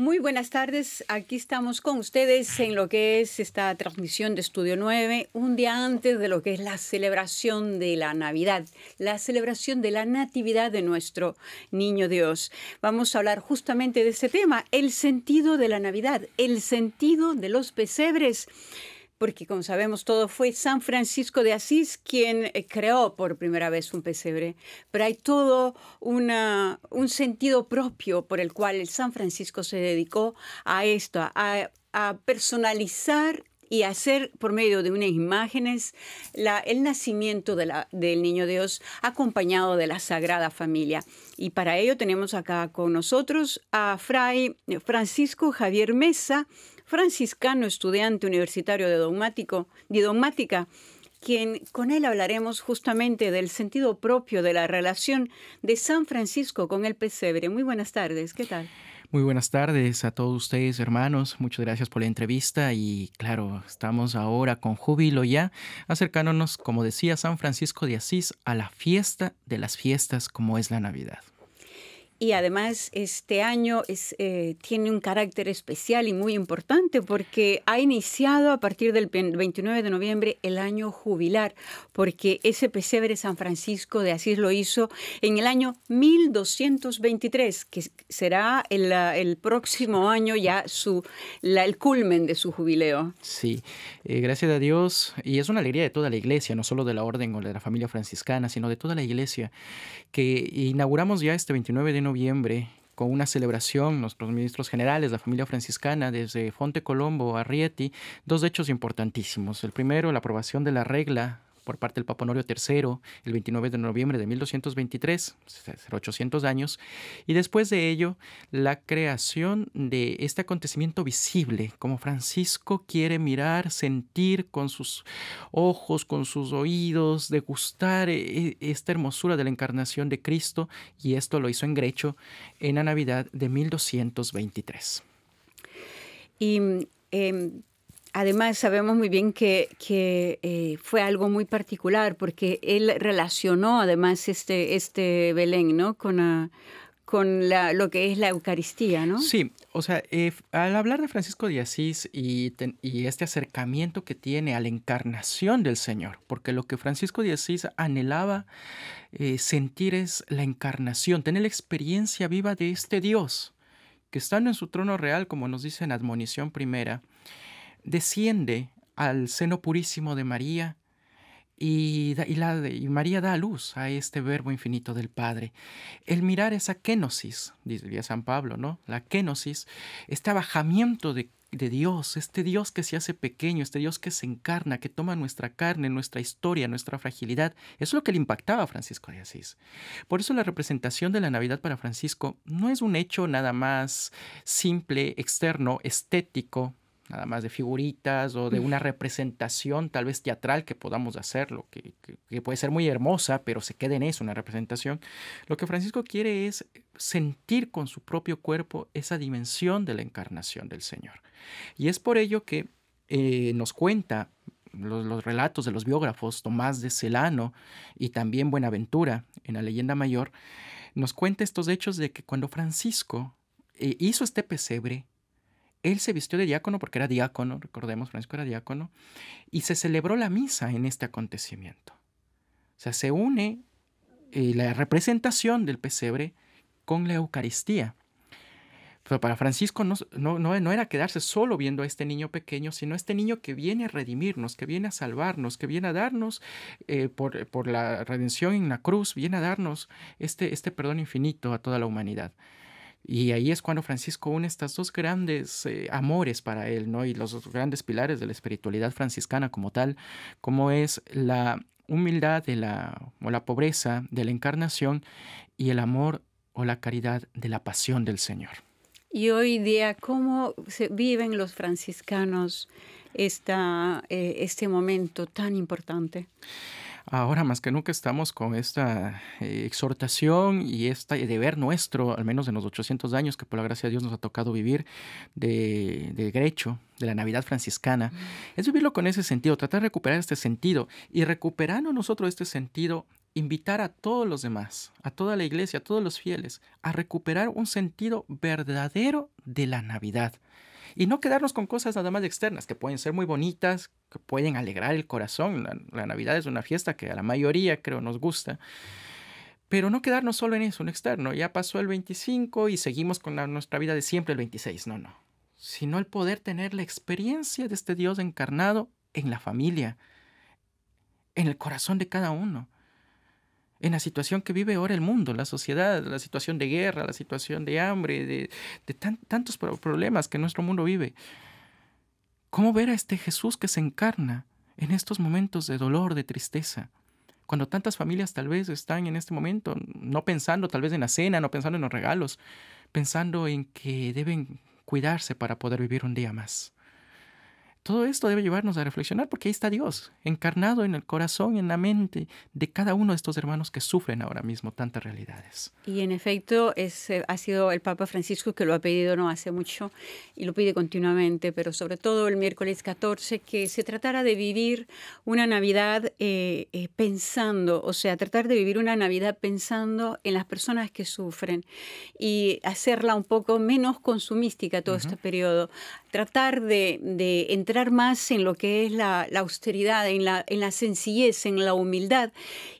Muy buenas tardes, aquí estamos con ustedes en lo que es esta transmisión de Estudio 9, un día antes de lo que es la celebración de la Navidad, la celebración de la Natividad de nuestro Niño Dios. Vamos a hablar justamente de este tema, el sentido de la Navidad, el sentido de los pesebres porque como sabemos todo fue San Francisco de Asís quien eh, creó por primera vez un pesebre, pero hay todo un sentido propio por el cual San Francisco se dedicó a esto, a, personalizar y hacer por medio de unas imágenes el nacimiento del niño Dios acompañado de la Sagrada Familia. Y para ello tenemos acá con nosotros a Fray Francisco Javier Mesa, franciscano estudiante universitario de, dogmático, de dogmática, quien con él hablaremos justamente del sentido propio de la relación de San Francisco con el pesebre. Muy buenas tardes, ¿qué tal? Muy buenas tardes a todos ustedes, hermanos. Muchas gracias por la entrevista y claro, estamos ahora con júbilo ya acercándonos, como decía San Francisco de Asís, a la fiesta de las fiestas como es la Navidad y además este año es, eh, tiene un carácter especial y muy importante porque ha iniciado a partir del 29 de noviembre el año jubilar, porque ese pesebre San Francisco de Asís lo hizo en el año 1223, que será el, próximo año ya su, la, el culmen de su jubileo. Sí, eh, gracias a Dios, y es una alegría de toda la iglesia, no solo de la orden o de la familia franciscana, sino de toda la iglesia, que inauguramos ya este 29 de noviembre noviembre con una celebración, nuestros ministros generales, la familia franciscana, desde Fonte Colombo a Rieti, dos hechos importantísimos. El primero, la aprobación de la regla por parte del Papa Honorio III el 29 de noviembre de 1223, 800 años, y después de ello la creación de este acontecimiento visible, como Francisco quiere mirar, sentir con sus ojos, con sus oídos, degustar e, e, esta hermosura de la encarnación de Cristo, y esto lo hizo en Grecho en la Navidad de 1223. Y em, Además, sabemos muy bien que, eh, fue algo muy particular porque él relacionó además este, este Belén ¿no? con, con lo que es la Eucaristía, ¿no? Sí, o sea, eh, al hablar de Francisco de Asís y, este acercamiento que tiene a la encarnación del Señor, porque lo que Francisco de Asís anhelaba eh, sentir es la encarnación, tener la experiencia viva de este Dios que estando en su trono real, como nos dice en Admonición Primera, desciende al seno purísimo de María y, María da luz a este verbo infinito del Padre. El mirar esa kenosis, diría San Pablo, ¿no? La kenosis, este abajamiento de, de Dios, este Dios que se hace pequeño, este Dios que se encarna, que toma nuestra carne, nuestra historia, nuestra fragilidad, es lo que le impactaba a Francisco de Asís. Por eso la representación de la Navidad para Francisco no es un hecho nada más simple, externo, estético, nada más de figuritas o de una representación tal vez teatral que podamos hacerlo, que, que, puede ser muy hermosa, pero se quede en eso, una representación. Lo que Francisco quiere es sentir con su propio cuerpo esa dimensión de la encarnación del Señor. Y es por ello que eh, nos cuenta los, relatos de los biógrafos Tomás de Celano y también Buenaventura en la leyenda mayor, nos cuenta estos hechos de que cuando Francisco eh, hizo este pesebre, él se vistió de diácono porque era diácono, recordemos, Francisco era diácono, y se celebró la misa en este acontecimiento. O sea, se une eh, la representación del pesebre con la Eucaristía. Pero para Francisco no, era quedarse solo viendo a este niño pequeño, sino a este niño que viene a redimirnos, que viene a salvarnos, que viene a darnos eh, por, por, la redención en la cruz, viene a darnos este, este perdón infinito a toda la humanidad. Y ahí es cuando Francisco une estos dos grandes eh, amores para él, ¿no? Y los dos grandes pilares de la espiritualidad franciscana como tal, como es la humildad de la, o la pobreza de la encarnación y el amor o la caridad de la pasión del Señor. Y hoy día, ¿cómo se viven los franciscanos eh, este momento tan importante? Ahora más que nunca estamos con esta eh, exhortación y este deber nuestro, al menos de los 800 años que por la gracia de Dios nos ha tocado vivir de, de Grecho, de la Navidad franciscana, es vivirlo con ese sentido, tratar de recuperar este sentido y recuperando nosotros este sentido, invitar a todos los demás, a toda la iglesia, a todos los fieles, a recuperar un sentido verdadero de la Navidad. Y no quedarnos con cosas nada más externas, que pueden ser muy bonitas, que pueden alegrar el corazón. La, Navidad es una fiesta que a la mayoría creo nos gusta. Pero no quedarnos solo en eso, un externo. Ya pasó el 25 y seguimos con nuestra vida de siempre el 26. No, no. Sino el poder tener la experiencia de este Dios encarnado en la familia, en el corazón de cada uno en la situación que vive ahora el mundo, la sociedad, la situación de guerra, la situación de hambre, de, tantos problemas que nuestro mundo vive. ¿Cómo ver a este Jesús que se encarna en estos momentos de dolor, de tristeza? Cuando tantas familias tal vez están en este momento no pensando tal vez en la cena, no pensando en los regalos, pensando en que deben cuidarse para poder vivir un día más. Todo esto debe llevarnos a reflexionar porque ahí está Dios, encarnado en el corazón, en la mente de cada uno de estos hermanos que sufren ahora mismo tantas realidades. Y en efecto, es, eh, ha sido el Papa Francisco que lo ha pedido no hace mucho y lo pide continuamente, pero sobre todo el miércoles 14, que se tratara de vivir una Navidad eh, eh, pensando, o sea, tratar de vivir una Navidad pensando en las personas que sufren y hacerla un poco menos consumística todo este periodo. Tratar de, de más en lo que es la, austeridad, en la, en la sencillez, en la humildad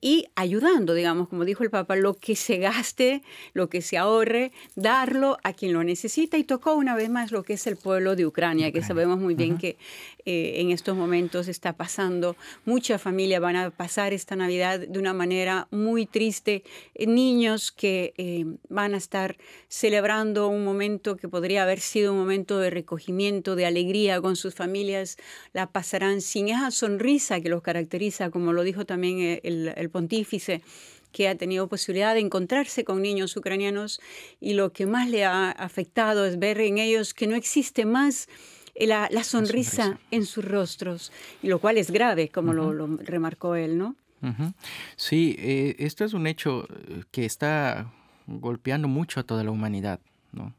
y ayudando, digamos, como dijo el Papa, lo que se gaste, lo que se ahorre, darlo a quien lo necesita. Y tocó una vez más lo que es el pueblo de Ucrania, que sabemos muy bien que eh, en estos momentos está pasando. Muchas familias van a pasar esta Navidad de una manera muy triste. Eh, niños que eh, van a estar celebrando un momento que podría haber sido un momento de recogimiento, de alegría con sus familias, la pasarán sin esa sonrisa que los caracteriza, como lo dijo también el pontífice que ha tenido posibilidad de encontrarse con niños ucranianos y lo que más le ha afectado es ver en ellos que no existe más eh, la, sonrisa, en sus rostros, lo cual es grave, como lo, remarcó él, ¿no? Sí, eh, esto es un hecho eh, que está golpeando mucho a toda la humanidad, ¿no?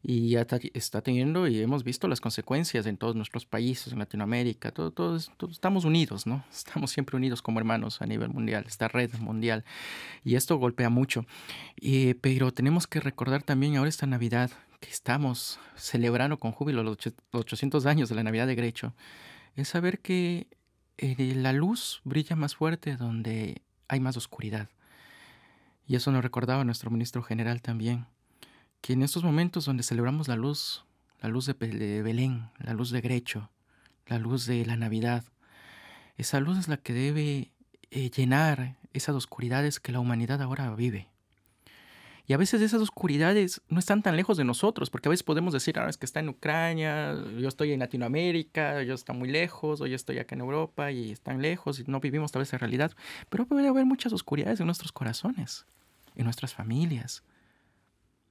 y ya está teniendo y hemos visto las consecuencias en todos nuestros países, en Latinoamérica, todos todo, estamos unidos, ¿no? Estamos siempre unidos como hermanos a nivel mundial, esta red mundial, y esto golpea mucho. pero tenemos que recordar también ahora esta Navidad que estamos celebrando con júbilo los 800 años de la Navidad de Grecho, es saber que eh, la luz brilla más fuerte donde hay más oscuridad. Y eso nos recordaba nuestro ministro general también, que en estos momentos donde celebramos la luz, la luz de, Belén, la luz de Grecho, la luz de la Navidad, esa luz es la que debe eh, llenar esas oscuridades que la humanidad ahora vive. Y a veces esas oscuridades no están tan lejos de nosotros, porque a veces podemos decir, ah, es que está en Ucrania, yo estoy en Latinoamérica, yo está muy lejos, o yo estoy acá en Europa y están lejos y no vivimos tal vez esa realidad. Pero puede haber muchas oscuridades en nuestros corazones, en nuestras familias,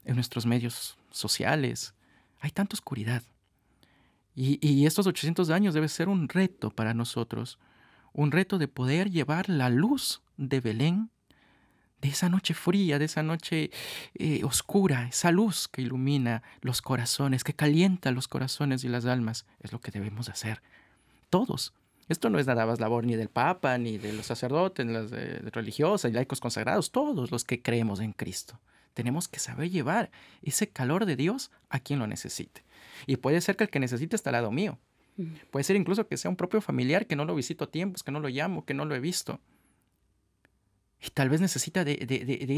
en nuestros medios sociales. Hay tanta oscuridad. Y, y estos 800 años debe ser un reto para nosotros, un reto de poder llevar la luz de Belén de esa noche fría, de esa noche eh, oscura, esa luz que ilumina los corazones, que calienta los corazones y las almas, es lo que debemos hacer. Todos. Esto no es nada más labor ni del Papa, ni de los sacerdotes, ni las religiosas, ni laicos consagrados, todos los que creemos en Cristo. Tenemos que saber llevar ese calor de Dios a quien lo necesite. Y puede ser que el que necesite está al lado mío. Mm. Puede ser incluso que sea un propio familiar que no lo visito a tiempos, que no lo llamo, que no lo he visto y tal vez necesita de,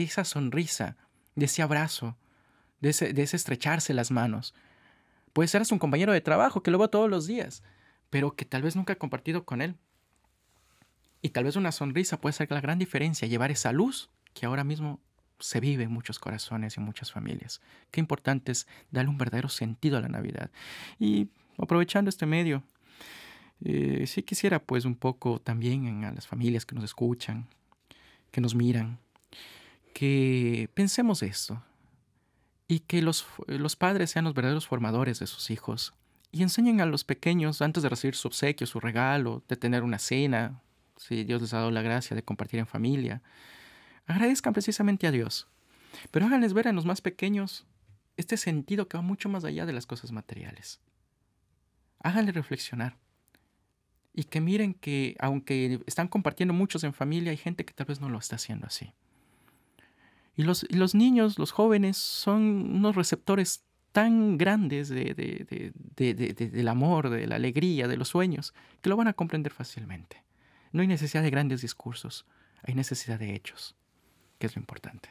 esa sonrisa, de ese abrazo, de ese, estrecharse las manos. Puede ser hasta un compañero de trabajo que lo va todos los días, pero que tal vez nunca ha compartido con él. Y tal vez una sonrisa puede ser la gran diferencia, llevar esa luz que ahora mismo se vive en muchos corazones y en muchas familias. Qué importante es darle un verdadero sentido a la Navidad. Y aprovechando este medio, eh, sí quisiera pues un poco también a las familias que nos escuchan, que nos miran, que pensemos esto y que los, los padres sean los verdaderos formadores de sus hijos y enseñen a los pequeños antes de recibir su obsequio, su regalo, de tener una cena, si Dios les ha dado la gracia de compartir en familia. Agradezcan precisamente a Dios, pero háganles ver a los más pequeños este sentido que va mucho más allá de las cosas materiales. Háganle reflexionar y que miren que aunque están compartiendo muchos en familia, hay gente que tal vez no lo está haciendo así. Y los, niños, los jóvenes, son unos receptores tan grandes de, del amor, de la alegría, de los sueños, que lo van a comprender fácilmente. No hay necesidad de grandes discursos, hay necesidad de hechos, que es lo importante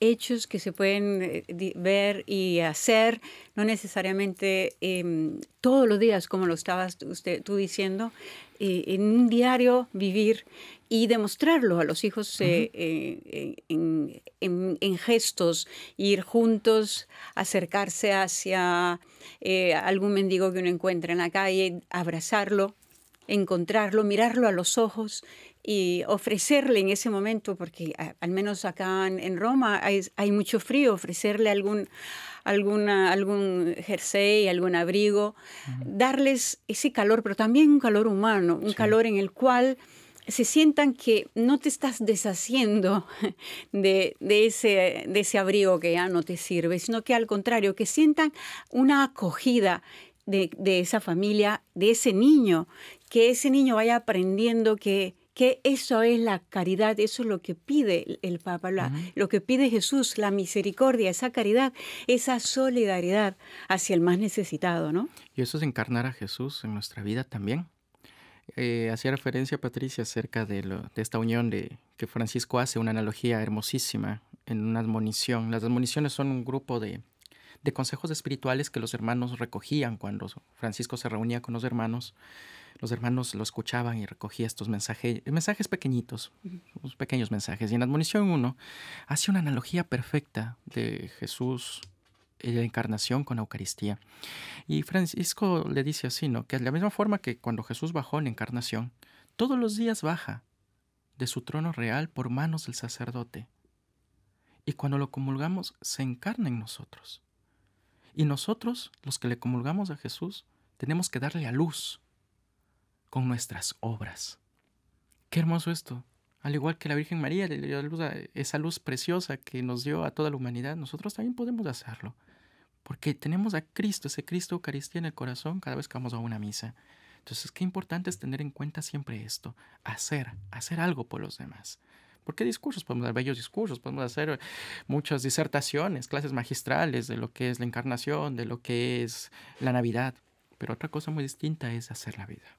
hechos que se pueden eh, ver y hacer, no necesariamente em, todos los días, como lo estabas usted, tú diciendo, eh, en un diario vivir y demostrarlo a los hijos eh, en, gestos, ir juntos, acercarse hacia algún mendigo que uno encuentra en la calle, abrazarlo, encontrarlo, mirarlo a los ojos y ofrecerle en ese momento, porque al menos acá en, Roma hay, mucho frío, ofrecerle algún, alguna, algún jersey, algún abrigo, darles ese calor, pero también un calor humano, un calor en el cual se sientan que no te estás deshaciendo de, ese, de ese abrigo que ya no te sirve, sino que al contrario, que sientan una acogida de, de esa familia, de ese niño, que ese niño vaya aprendiendo que que eso es la caridad, eso es lo que pide el Papa, lo que pide Jesús, la misericordia, esa caridad, esa solidaridad hacia el más necesitado, ¿no? Y eso es encarnar a Jesús en nuestra vida también. Eh, hacía referencia Patricia acerca de, de, esta unión de que Francisco hace una analogía hermosísima en una admonición. Las admoniciones son un grupo de, de consejos espirituales que los hermanos recogían cuando Francisco se reunía con los hermanos. Los hermanos lo escuchaban y recogía estos mensajes, mensajes pequeñitos, unos pequeños mensajes. Y en Admonición 1 hace una analogía perfecta de Jesús en la encarnación con la Eucaristía. Y Francisco le dice así, ¿no? Que de la misma forma que cuando Jesús bajó en encarnación, todos los días baja de su trono real por manos del sacerdote. Y cuando lo comulgamos, se encarna en nosotros. Y nosotros, los que le comulgamos a Jesús, tenemos que darle a luz con nuestras obras. Qué hermoso esto. Al igual que la Virgen María le dio luz esa luz preciosa que nos dio a toda la humanidad, nosotros también podemos hacerlo. Porque tenemos a Cristo, ese Cristo Eucaristía en el corazón cada vez que vamos a una misa. Entonces, qué importante es tener en cuenta siempre esto, hacer, hacer algo por los demás. Porque discursos, podemos dar bellos discursos, podemos hacer muchas disertaciones, clases magistrales de lo que es la encarnación, de lo que es la Navidad. Pero otra cosa muy distinta es hacer la vida,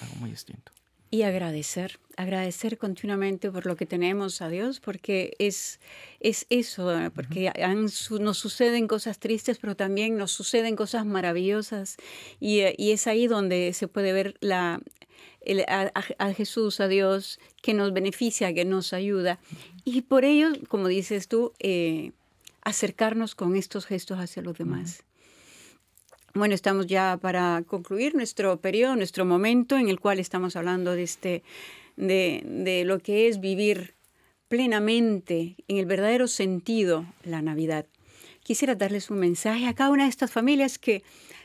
algo muy distinto. Y agradecer, agradecer continuamente por lo que tenemos a Dios, porque es, es eso, porque nos suceden cosas tristes, pero también nos suceden cosas maravillosas. Y, eh, y es ahí donde se puede ver la, a, Jesús, a Dios, que nos beneficia, que nos ayuda. Y por ello, como dices tú, eh, acercarnos con estos gestos hacia los demás. Bueno, estamos ya para concluir nuestro periodo, nuestro momento en el cual estamos hablando de, este, de, de lo que es vivir plenamente, en el verdadero sentido, la Navidad. Quisiera darles un mensaje a cada una de estas familias que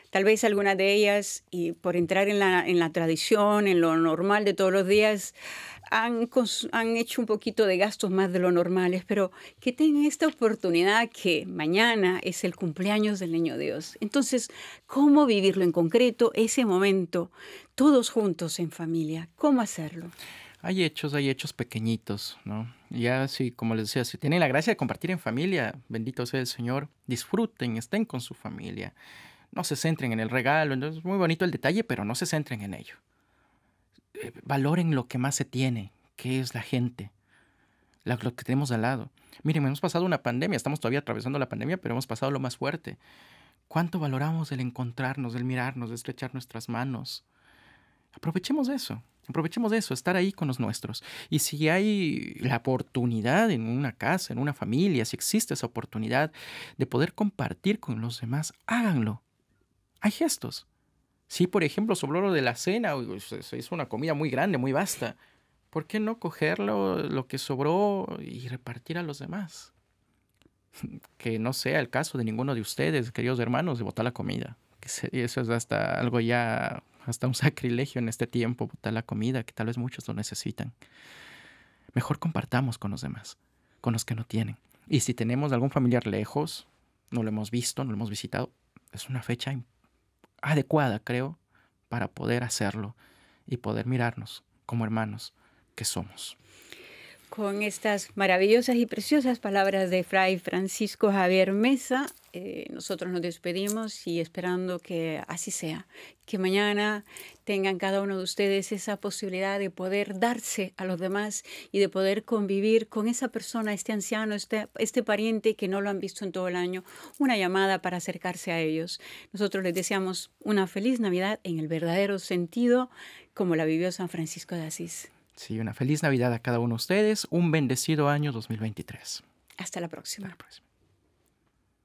Tal vez algunas de ellas, y por entrar en la, en la tradición, en lo normal de todos los días, han, hecho un poquito de gastos más de lo normal. pero que tengan esta oportunidad que mañana es el cumpleaños del Niño Dios. Entonces, ¿cómo vivirlo en concreto, ese momento, todos juntos en familia? ¿Cómo hacerlo? Hay hechos, hay hechos pequeñitos, ¿no? Ya, así como les decía, si tienen la gracia de compartir en familia, bendito sea el Señor, disfruten, estén con su familia. No se centren en el regalo, es muy bonito el detalle, pero no se centren en ello. Eh, valoren lo que más se tiene, que es la gente, lo, lo que tenemos al lado. Miren, hemos pasado una pandemia, estamos todavía atravesando la pandemia, pero hemos pasado lo más fuerte. ¿Cuánto valoramos el encontrarnos, el mirarnos, el estrechar nuestras manos? Aprovechemos eso, aprovechemos eso, estar ahí con los nuestros. Y si hay la oportunidad en una casa, en una familia, si existe esa oportunidad de poder compartir con los demás, háganlo gestos. Si, por ejemplo, sobró lo de la cena, se pues, hizo una comida muy grande, muy vasta. ¿Por qué no coger lo que sobró, y repartir a los demás? Que no sea el caso de ninguno de ustedes, queridos hermanos, de botar la comida. Que eso es hasta algo ya, hasta un sacrilegio en este tiempo, botar la comida, que tal vez muchos lo necesitan. Mejor compartamos con los demás, con los que no tienen. Y si tenemos algún familiar lejos, no lo hemos visto, no lo hemos visitado, es una fecha importante adecuada, creo, para poder hacerlo y poder mirarnos como hermanos que somos. Con estas maravillosas y preciosas palabras de Fray Francisco Javier Mesa, eh, nosotros nos despedimos y esperando que así sea, que mañana tengan cada uno de ustedes esa posibilidad de poder darse a los demás y de poder convivir con esa persona, este anciano, este, este pariente que no lo han visto en todo el año, una llamada para acercarse a ellos. Nosotros les deseamos una feliz Navidad en el verdadero sentido como la vivió San Francisco de Asís. Sí, una feliz Navidad a cada uno de ustedes, un bendecido año 2023. Hasta la próxima. Hasta la próxima.